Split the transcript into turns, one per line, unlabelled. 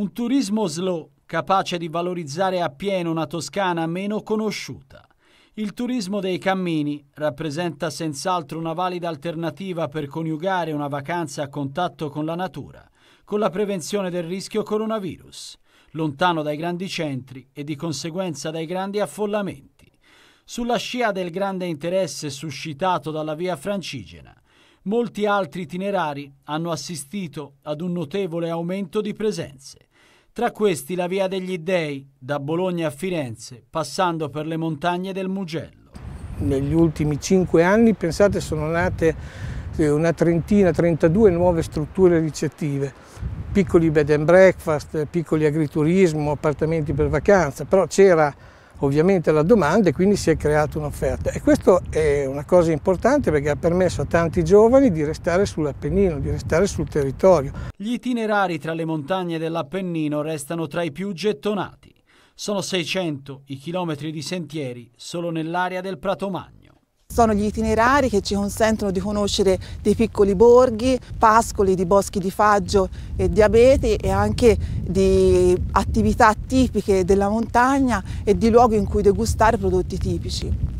Un turismo slow, capace di valorizzare appieno una Toscana meno conosciuta. Il turismo dei cammini rappresenta senz'altro una valida alternativa per coniugare una vacanza a contatto con la natura, con la prevenzione del rischio coronavirus, lontano dai grandi centri e di conseguenza dai grandi affollamenti. Sulla scia del grande interesse suscitato dalla via francigena, molti altri itinerari hanno assistito ad un notevole aumento di presenze. Tra questi la Via degli Dei, da Bologna a Firenze, passando per le montagne del Mugello.
Negli ultimi cinque anni, pensate, sono nate eh, una trentina, 32 nuove strutture ricettive, piccoli bed and breakfast, piccoli agriturismo, appartamenti per vacanza, però c'era ovviamente la domanda e quindi si è creata un'offerta. E questo è una cosa importante perché ha permesso a tanti giovani di restare sull'Appennino, di restare sul territorio.
Gli itinerari tra le montagne dell'Appennino restano tra i più gettonati. Sono 600 i chilometri di sentieri solo nell'area del Prato Pratomagno.
Sono gli itinerari che ci consentono di conoscere dei piccoli borghi, pascoli di boschi di faggio e di abeti e anche di attività tipiche della montagna e di luoghi in cui degustare prodotti tipici.